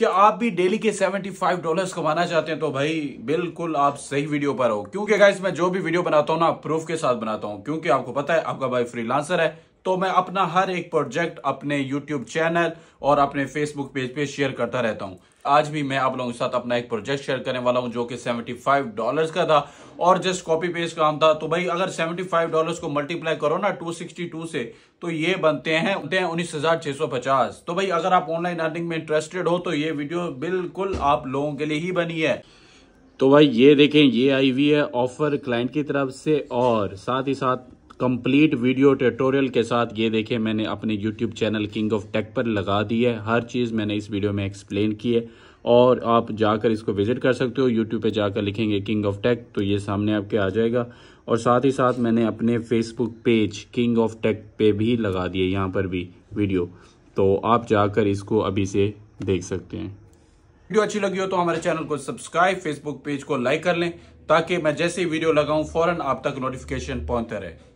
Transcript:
कि आप भी डेली के 75 डॉलर्स कमाना चाहते हैं तो भाई बिल्कुल आप सही वीडियो पर हो क्योंकि गाइस मैं जो भी वीडियो बनाता हूं ना प्रूफ के साथ बनाता हूं क्योंकि आपको पता है आपका भाई फ्रीलांसर है तो मैं अपना हर एक प्रोजेक्ट अपने यूट्यूब चैनल और अपने फेसबुक पेज पे शेयर करता रहता हूँ आज भी मैं आप लोगों के साथ अपना एक प्रोजेक्ट शेयर करने वाला हूँ जो कि 75 डॉलर्स का था और जस्ट कॉपी पेस्ट काम था तो भाई अगर 75 डॉलर्स को मल्टीप्लाई करो ना 262 से तो ये बनते हैं उन्नीस हजार छह सौ पचास तो भाई अगर आप ऑनलाइन अर्निंग में इंटरेस्टेड हो तो ये वीडियो बिल्कुल आप लोगों के लिए ही बनी है तो भाई ये देखें ये आई हुई है ऑफर क्लाइंट की तरफ से और साथ ही साथ कंप्लीट वीडियो ट्यूटोरियल के साथ ये देखें मैंने अपने YouTube channel King of Tech पर लगा दी है हर चीज़ मैंने इस वीडियो में एक्सप्लेन की है और आप जाकर इसको विजिट कर सकते हो यूट्यूब पे जाकर लिखेंगे किंग ऑफ टेक तो ये सामने आपके आ जाएगा और साथ ही साथ मैंने अपने Facebook page King of Tech पे भी लगा दिए यहाँ पर भी वीडियो तो आप जाकर इसको अभी से देख सकते हैं वीडियो अच्छी लगी हो तो हमारे चैनल को सब्सक्राइब फेसबुक पेज को लाइक कर लें ताकि मैं जैसे ही वीडियो लगाऊं फौरन आप तक नोटिफिकेशन पहुंचते रहे